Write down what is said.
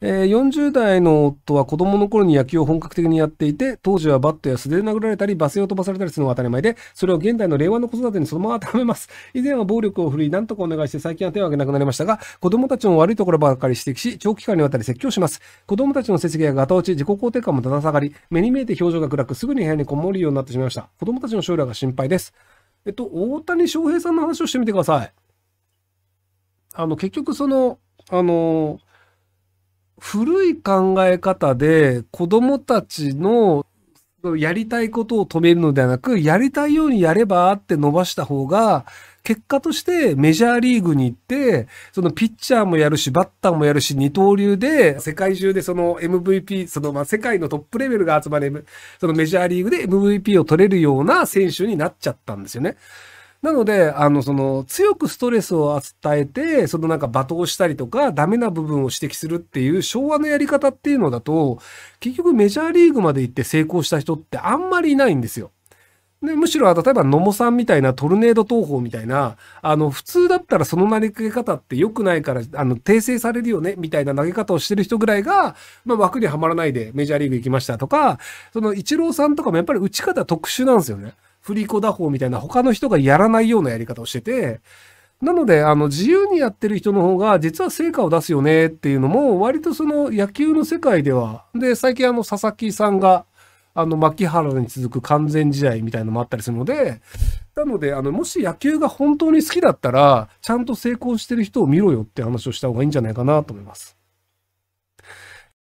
えー、40代の夫は子供の頃に野球を本格的にやっていて、当時はバットや素手で殴られたり、罵声を飛ばされたりするのが当たり前で、それを現代の令和の子育てにそのまま当てはめます。以前は暴力を振るい、なんとかお願いして最近は手を挙げなくなりましたが、子供たちも悪いところばかり指摘し、長期間にわたり説教します。子供たちの設備がガタ落ち、自己肯定感もだだ下がり、目に見えて表情が暗く、すぐに部屋にこもるようになってしまいました。子供たちの将来が心配です。えっと、大谷翔平さんの話をしてみてください。あの、結局その、あの、古い考え方で子供たちのやりたいことを止めるのではなく、やりたいようにやればって伸ばした方が、結果としてメジャーリーグに行って、そのピッチャーもやるし、バッターもやるし、二刀流で、世界中でその MVP、そのま世界のトップレベルが集まれる、そのメジャーリーグで MVP を取れるような選手になっちゃったんですよね。なので、あの、その、強くストレスを与えて、そのなんか罵倒したりとか、ダメな部分を指摘するっていう昭和のやり方っていうのだと、結局メジャーリーグまで行って成功した人ってあんまりいないんですよ。でむしろ、例えば、野茂さんみたいなトルネード投法みたいな、あの、普通だったらその投げ方って良くないから、あの、訂正されるよね、みたいな投げ方をしてる人ぐらいが、まあ、枠にはまらないでメジャーリーグ行きましたとか、その、イチローさんとかもやっぱり打ち方特殊なんですよね。振り子打法みたいな他の人がやらないようなやり方をしてて、なので、あの、自由にやってる人の方が、実は成果を出すよねっていうのも、割とその野球の世界では、で、最近あの、佐々木さんが、あの、牧原に続く完全試合みたいのもあったりするので、なので、あの、もし野球が本当に好きだったら、ちゃんと成功してる人を見ろよって話をした方がいいんじゃないかなと思います。